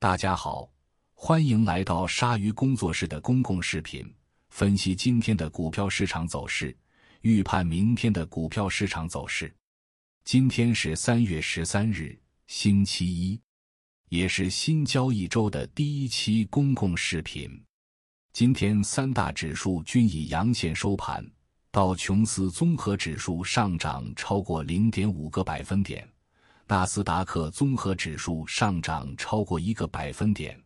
大家好，欢迎来到鲨鱼工作室的公共视频，分析今天的股票市场走势，预判明天的股票市场走势。今天是三月十三日，星期一，也是新交易周的第一期公共视频。今天三大指数均以阳线收盘，道琼斯综合指数上涨超过零点五个百分点。纳斯达克综合指数上涨超过一个百分点，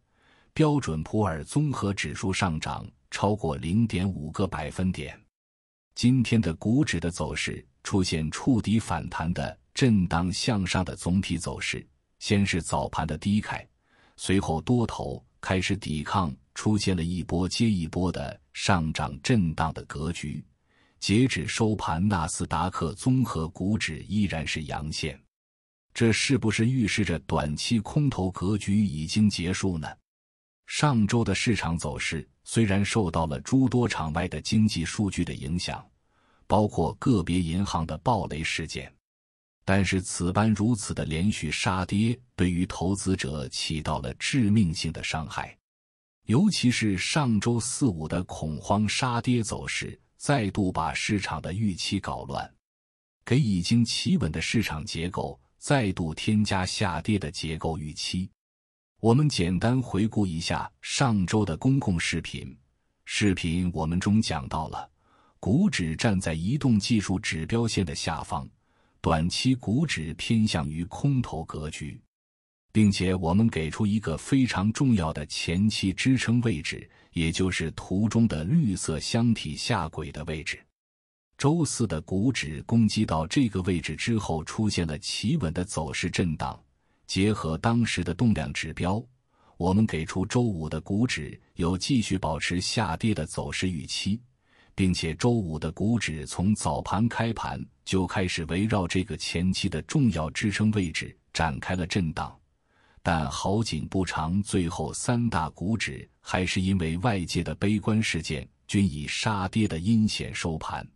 标准普尔综合指数上涨超过零点五个百分点。今天的股指的走势出现触底反弹的震荡向上的总体走势，先是早盘的低开，随后多头开始抵抗，出现了一波接一波的上涨震荡的格局。截止收盘，纳斯达克综合股指依然是阳线。这是不是预示着短期空头格局已经结束呢？上周的市场走势虽然受到了诸多场外的经济数据的影响，包括个别银行的暴雷事件，但是此般如此的连续杀跌，对于投资者起到了致命性的伤害。尤其是上周四五的恐慌杀跌走势，再度把市场的预期搞乱，给已经企稳的市场结构。再度添加下跌的结构预期。我们简单回顾一下上周的公共视频，视频我们中讲到了，股指站在移动技术指标线的下方，短期股指偏向于空头格局，并且我们给出一个非常重要的前期支撑位置，也就是图中的绿色箱体下轨的位置。周四的股指攻击到这个位置之后，出现了企稳的走势震荡。结合当时的动量指标，我们给出周五的股指有继续保持下跌的走势预期，并且周五的股指从早盘开盘就开始围绕这个前期的重要支撑位置展开了震荡。但好景不长，最后三大股指还是因为外界的悲观事件，均以杀跌的阴险收盘。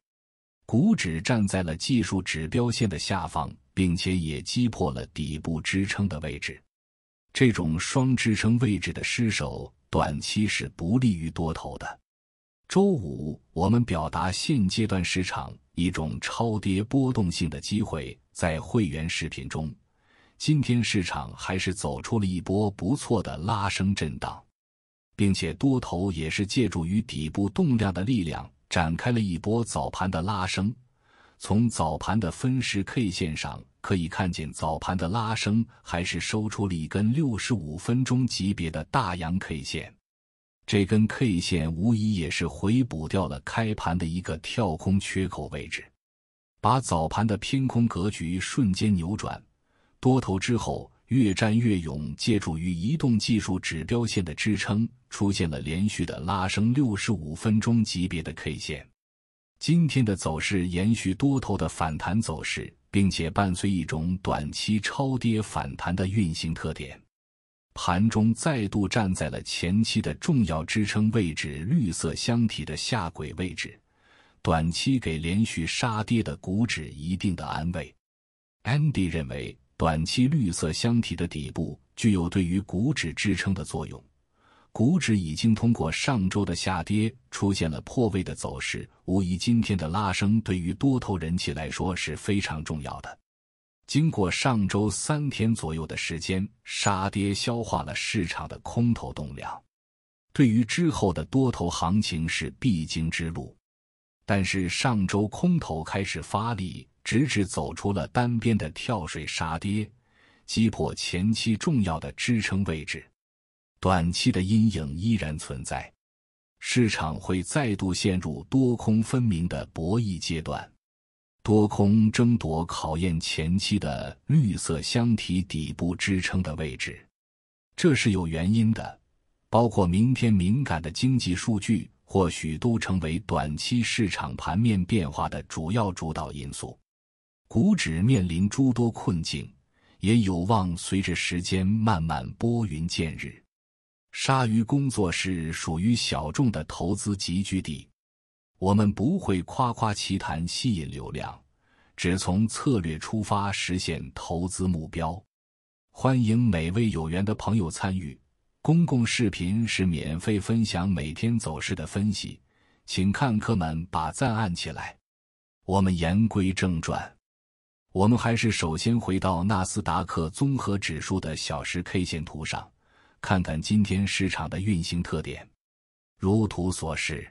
股指站在了技术指标线的下方，并且也击破了底部支撑的位置。这种双支撑位置的失守，短期是不利于多头的。周五，我们表达现阶段市场一种超跌波动性的机会，在会员视频中，今天市场还是走出了一波不错的拉升震荡，并且多头也是借助于底部动量的力量。展开了一波早盘的拉升，从早盘的分时 K 线上可以看见，早盘的拉升还是收出了一根六十五分钟级别的大阳 K 线，这根 K 线无疑也是回补掉了开盘的一个跳空缺口位置，把早盘的偏空格局瞬间扭转，多头之后。越战越勇，借助于移动技术指标线的支撑，出现了连续的拉升。六十五分钟级别的 K 线，今天的走势延续多头的反弹走势，并且伴随一种短期超跌反弹的运行特点。盘中再度站在了前期的重要支撑位置——绿色箱体的下轨位置，短期给连续杀跌的股指一定的安慰。Andy 认为。短期绿色箱体的底部具有对于股指支撑的作用，股指已经通过上周的下跌出现了破位的走势，无疑今天的拉升对于多头人气来说是非常重要的。经过上周三天左右的时间杀跌消化了市场的空头动量，对于之后的多头行情是必经之路。但是上周空头开始发力。直至走出了单边的跳水杀跌，击破前期重要的支撑位置，短期的阴影依然存在，市场会再度陷入多空分明的博弈阶段，多空争夺考验前期的绿色箱体底部支撑的位置，这是有原因的，包括明天敏感的经济数据，或许都成为短期市场盘面变化的主要主导因素。股指面临诸多困境，也有望随着时间慢慢拨云见日。鲨鱼工作室属于小众的投资集聚地，我们不会夸夸其谈吸引流量，只从策略出发实现投资目标。欢迎每位有缘的朋友参与。公共视频是免费分享每天走势的分析，请看客们把赞按起来。我们言归正传。我们还是首先回到纳斯达克综合指数的小时 K 线图上，看看今天市场的运行特点。如图所示，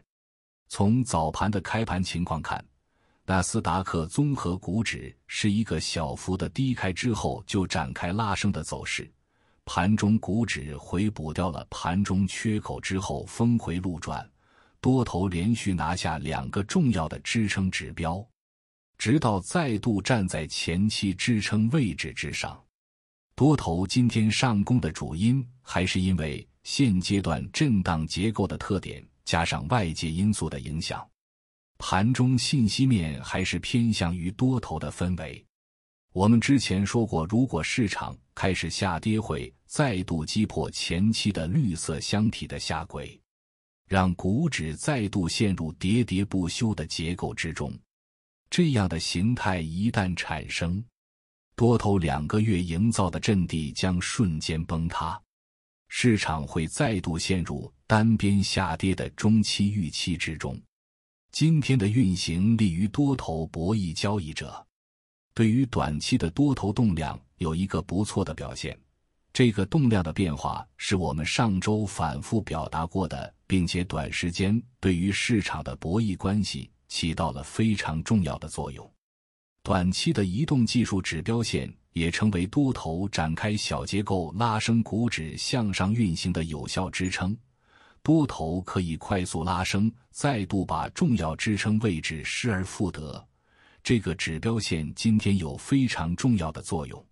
从早盘的开盘情况看，纳斯达克综合股指是一个小幅的低开之后就展开拉升的走势。盘中股指回补掉了盘中缺口之后，峰回路转，多头连续拿下两个重要的支撑指标。直到再度站在前期支撑位置之上，多头今天上攻的主因还是因为现阶段震荡结构的特点加上外界因素的影响，盘中信息面还是偏向于多头的氛围。我们之前说过，如果市场开始下跌，会再度击破前期的绿色箱体的下轨，让股指再度陷入喋喋不休的结构之中。这样的形态一旦产生，多头两个月营造的阵地将瞬间崩塌，市场会再度陷入单边下跌的中期预期之中。今天的运行利于多头博弈交易者，对于短期的多头动量有一个不错的表现。这个动量的变化是我们上周反复表达过的，并且短时间对于市场的博弈关系。起到了非常重要的作用，短期的移动技术指标线也成为多头展开小结构拉升股指向上运行的有效支撑，多头可以快速拉升，再度把重要支撑位置失而复得。这个指标线今天有非常重要的作用，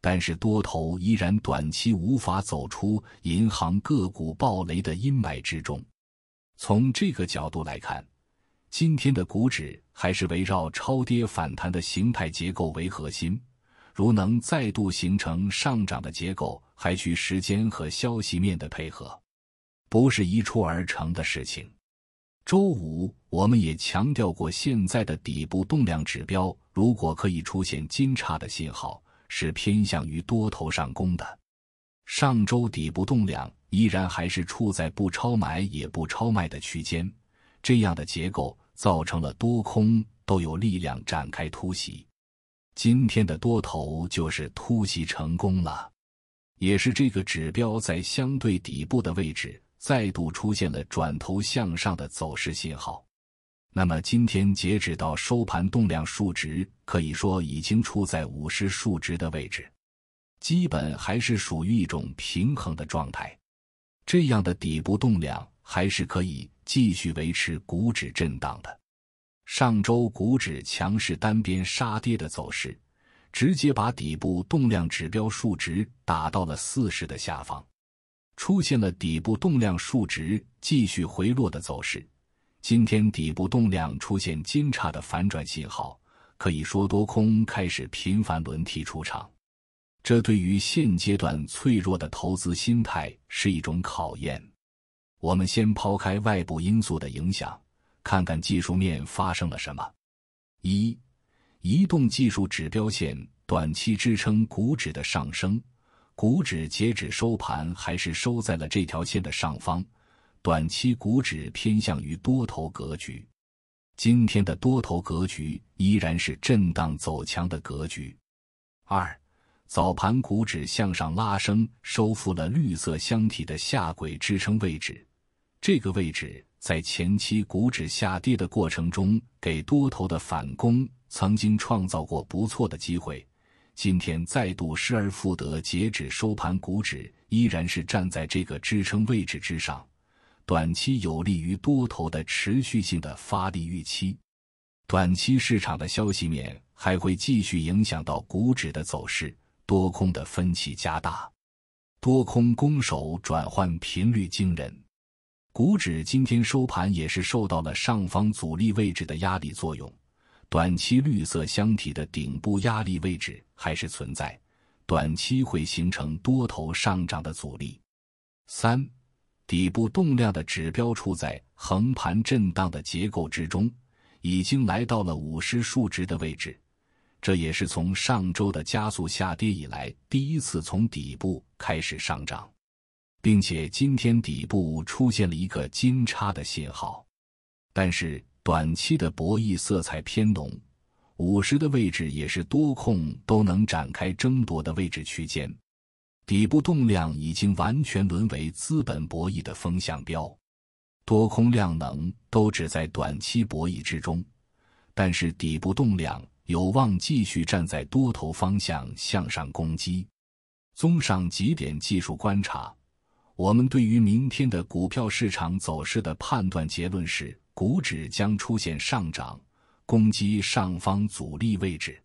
但是多头依然短期无法走出银行个股暴雷的阴霾之中。从这个角度来看。今天的股指还是围绕超跌反弹的形态结构为核心，如能再度形成上涨的结构，还需时间和消息面的配合，不是一触而成的事情。周五我们也强调过，现在的底部动量指标如果可以出现金叉的信号，是偏向于多头上攻的。上周底部动量依然还是处在不超买也不超卖的区间，这样的结构。造成了多空都有力量展开突袭，今天的多头就是突袭成功了，也是这个指标在相对底部的位置再度出现了转头向上的走势信号。那么今天截止到收盘，动量数值可以说已经处在五十数值的位置，基本还是属于一种平衡的状态。这样的底部动量。还是可以继续维持股指震荡的。上周股指强势单边杀跌的走势，直接把底部动量指标数值打到了四十的下方，出现了底部动量数值继续回落的走势。今天底部动量出现金叉的反转信号，可以说多空开始频繁轮替出场，这对于现阶段脆弱的投资心态是一种考验。我们先抛开外部因素的影响，看看技术面发生了什么。一、移动技术指标线短期支撑股指的上升，股指截止收盘还是收在了这条线的上方，短期股指偏向于多头格局。今天的多头格局依然是震荡走强的格局。二、早盘股指向上拉升，收复了绿色箱体的下轨支撑位置。这个位置在前期股指下跌的过程中，给多头的反攻曾经创造过不错的机会。今天再度失而复得，截止收盘，股指依然是站在这个支撑位置之上，短期有利于多头的持续性的发力预期。短期市场的消息面还会继续影响到股指的走势，多空的分歧加大，多空攻守转换频率惊人。股指今天收盘也是受到了上方阻力位置的压力作用，短期绿色箱体的顶部压力位置还是存在，短期会形成多头上涨的阻力。三，底部动量的指标处在横盘震荡的结构之中，已经来到了五十数值的位置，这也是从上周的加速下跌以来第一次从底部开始上涨。并且今天底部出现了一个金叉的信号，但是短期的博弈色彩偏浓，五十的位置也是多空都能展开争夺的位置区间，底部动量已经完全沦为资本博弈的风向标，多空量能都只在短期博弈之中，但是底部动量有望继续站在多头方向向上攻击。综上几点技术观察。我们对于明天的股票市场走势的判断结论是，股指将出现上涨，攻击上方阻力位置。